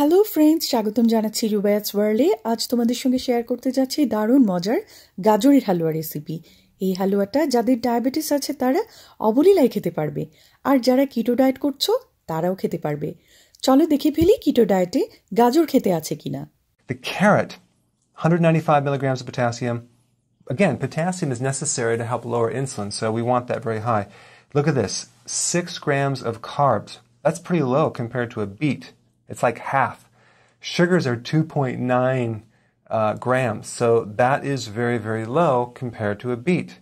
Hello friends স্বাগতম জানাচ্ছি রুবায়াজ ওয়ার্লে আজ তোমাদের সঙ্গে শেয়ার করতে যাচ্ছি দারুণ মজার গাজরের হালুয়া রেসিপি এই হালুয়াটা যাদের ডায়াবেটিস আছে তারা অবলীলায় খেতে পারবে আর যারা কিটো ডায়েট করছো তারাও খেতে পারবে চলো দেখে ফেলি কিটো ডায়েটে গাজর খেতে আছে কিনা The carrot 195 milligrams of potassium again potassium is necessary to help lower insulin so we want that very high look at this 6 grams of carbs that's pretty low compared to a beet it's like half. Sugars are 2.9 uh, grams, so that is very, very low compared to a beet.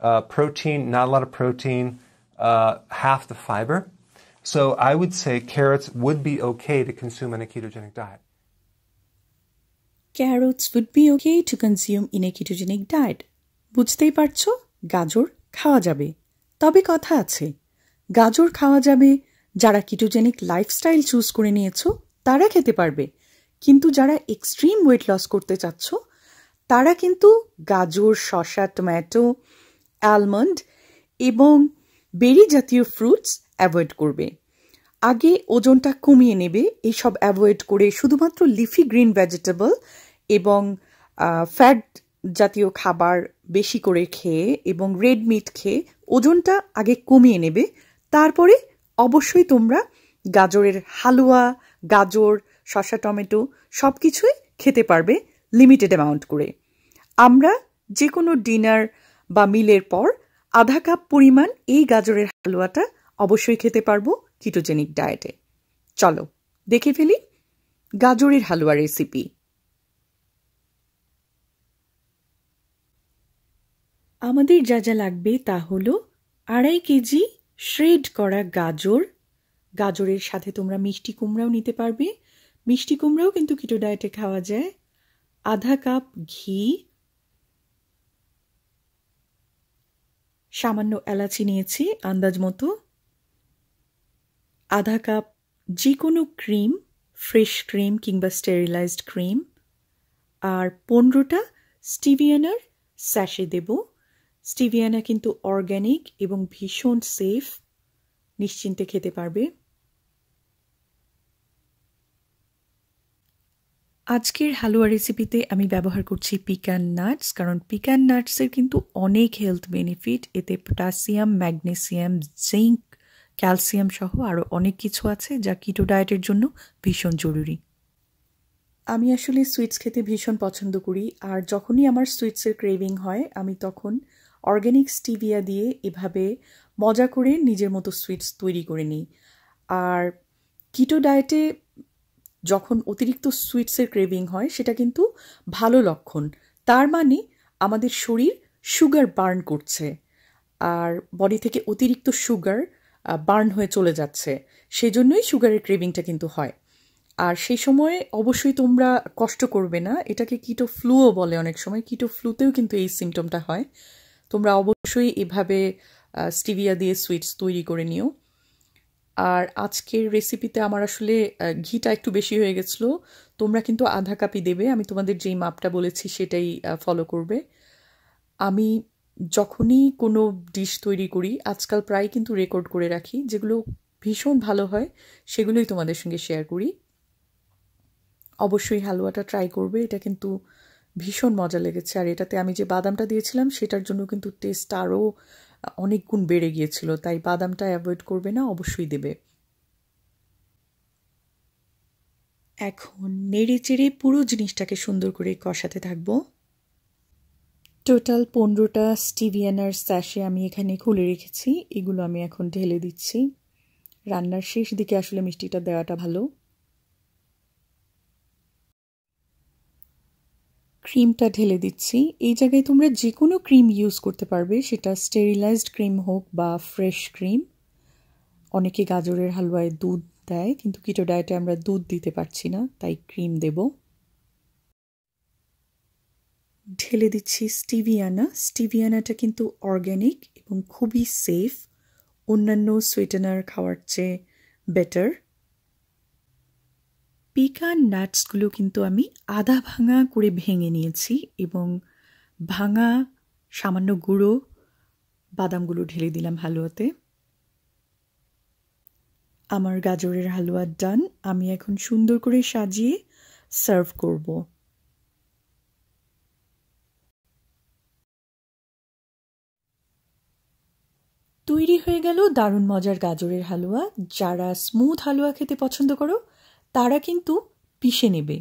Uh, protein, not a lot of protein, uh, half the fiber. So I would say carrots would be okay to consume in a ketogenic diet. carrots would be okay to consume in a ketogenic diet. বুঝতেই পারছো গাজর খাওয়া যাবে তবে কথা আছে গাজর খাওয়া যাবে যারা কিটোজেনিক লাইফস্টাইল চুজ করে নিয়েছো তারা খেতে পারবে কিন্তু যারা এক্সট্রিম ওয়েট লস করতে চাচ্ছ তারা কিন্তু গাজর শশা টমেটো অ্যালমন্ড এবং বেরি জাতীয় ফ্রুটস অ্যাভয়েড করবে আগে ওজনটা কমিয়ে নেবে এইসব অ্যাভয়েড করে শুধুমাত্র লিফি গ্রিন ভেজিটেবল এবং ফ্যাট জাতীয় খাবার বেশি করে খেয়ে এবং রেড মিট খেয়ে ওজনটা আগে কমিয়ে নেবে তারপরে অবশ্যই তোমরা গাজরের হালুয়া গাজর শসা টমেটো সব কিছুই খেতে পারবে লিমিটেড অ্যামাউন্ট করে আমরা যে কোনো ডিনার বা মিলের পর আধা কাপ পরিমাণ এই গাজরের হালুয়াটা অবশ্যই খেতে পারবো কিটোজেনিক ডায়েটে চলো দেখে ফেলি গাজরের হালুয়া রেসিপি আমাদের যা যা লাগবে তা হলো আড়াই কেজি শ্রেড করা গাজর গাজরের সাথে তোমরা মিষ্টি কুমড়াও নিতে পারবে মিষ্টি কুমড়াও কিন্তু কিটো ডায়েটে খাওয়া যায় আধা কাপ ঘি সামান্য এলাচি নিয়েছি আন্দাজ মতো আধা কাপ যে কোনো ক্রিম ফ্রেশ ক্রিম কিংবা স্টেরিলাইজড ক্রিম আর পনেরোটা স্টিভিয়ানার স্যাশে দেবো স্টিভিয়ানা কিন্তু অর্গ্যানিক এবং ভীষণ সেফ নিশ্চিন্তে খেতে পারবে আজকের হালুয়া রেসিপিতে আমি ব্যবহার করছি পিকান নাটস কারণ পিকান নাটসের কিন্তু অনেক হেলথ বেনিফিট এতে পটাশিয়াম ম্যাগনেসিয়াম জিঙ্ক ক্যালসিয়াম সহ আরও অনেক কিছু আছে যা কিটো ডায়েটের জন্য ভীষণ জরুরি আমি আসলে সুইটস খেতে ভীষণ পছন্দ করি আর যখনই আমার সুইটসের ক্রেভিং হয় আমি তখন অর্গ্যানিক স্টিভিয়া দিয়ে এভাবে মজা করে নিজের মতো সুইটস তৈরি করে নিই আর কিটো ডায়েটে যখন অতিরিক্ত সুইটসের ক্রেভিং হয় সেটা কিন্তু ভালো লক্ষণ তার মানে আমাদের শরীর সুগার বার্ন করছে আর বডি থেকে অতিরিক্ত সুগার বার্ন হয়ে চলে যাচ্ছে সেই জন্যই সুগারের ক্রেভিংটা কিন্তু হয় আর সেই সময় অবশ্যই তোমরা কষ্ট করবে না এটাকে কিটো ফ্লুও বলে অনেক সময় কিটো ফ্লুতেও কিন্তু এই সিমটমটা হয় তোমরা অবশ্যই এভাবে স্টিভিয়া দিয়ে সুইটস তৈরি করে নিও আর আজকের রেসিপিতে আমার আসলে ঘিটা একটু বেশি হয়ে গেছিলো তোমরা কিন্তু আধা কাপই দেবে আমি তোমাদের যেই মাপটা বলেছি সেটাই ফলো করবে আমি যখনই কোনো ডিশ তৈরি করি আজকাল প্রায় কিন্তু রেকর্ড করে রাখি যেগুলো ভীষণ ভালো হয় সেগুলোই তোমাদের সঙ্গে শেয়ার করি অবশ্যই হালুয়াটা ট্রাই করবে এটা কিন্তু ভীষণ মজা লেগেছে আর এটাতে আমি যে বাদামটা দিয়েছিলাম সেটার জন্য কিন্তু টেস্ট আরও অনেক গুণ বেড়ে গিয়েছিল তাই বাদামটা অ্যাভয়েড করবে না অবশ্যই দেবে এখন নেড়ে চেড়ে পুরো জিনিসটাকে সুন্দর করে কষাতে থাকব টোটাল পনেরোটা স্টিভিয়ানার স্যাশে আমি এখানে খুলে রেখেছি এগুলো আমি এখন ঢেলে দিচ্ছি রান্নার শেষ দিকে আসলে মিষ্টিটা দেওয়াটা ভালো ক্রিমটা ঢেলে দিচ্ছি এই জায়গায় তোমরা যে কোনো ক্রিম ইউজ করতে পারবে সেটা স্টেরিলাইজড ক্রিম হোক বা ফ্রেশ ক্রিম অনেকে গাজরের হালুয়ায় দুধ দেয় কিন্তু কিটো ডায়েটে আমরা দুধ দিতে পারছি না তাই ক্রিম দেব ঢেলে দিচ্ছি স্টিভিয়ানা স্টিভিয়ানাটা কিন্তু অর্গ্যানিক এবং খুবই সেফ অন্যান্য সুইটেনার খাওয়ার চেয়ে বেটার পিকান নাটসগুলো কিন্তু আমি আধা ভাঙা করে ভেঙে নিয়েছি এবং ভাঙা সামান্য গুঁড়ো বাদামগুলো ঢেলে দিলাম হালুয়াতে আমার গাজরের হালুয়া ডান আমি এখন সুন্দর করে সাজিয়ে সার্ভ করব তৈরি হয়ে গেল দারুণ মজার গাজরের হালুয়া যারা স্মুথ হালুয়া খেতে পছন্দ করো তারা কিন্তু পিষে নেবে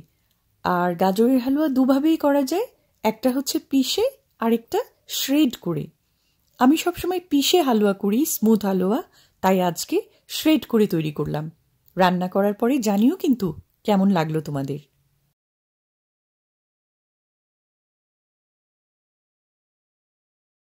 আর গাজরের হালুয়া দুভাবেই করা যায় একটা হচ্ছে পিষে আরেকটা শ্রেড করে আমি সবসময় পিষে হালুয়া করি স্মুথ হালুয়া তাই আজকে শ্রেড করে তৈরি করলাম রান্না করার পরে জানিও কিন্তু কেমন লাগলো তোমাদের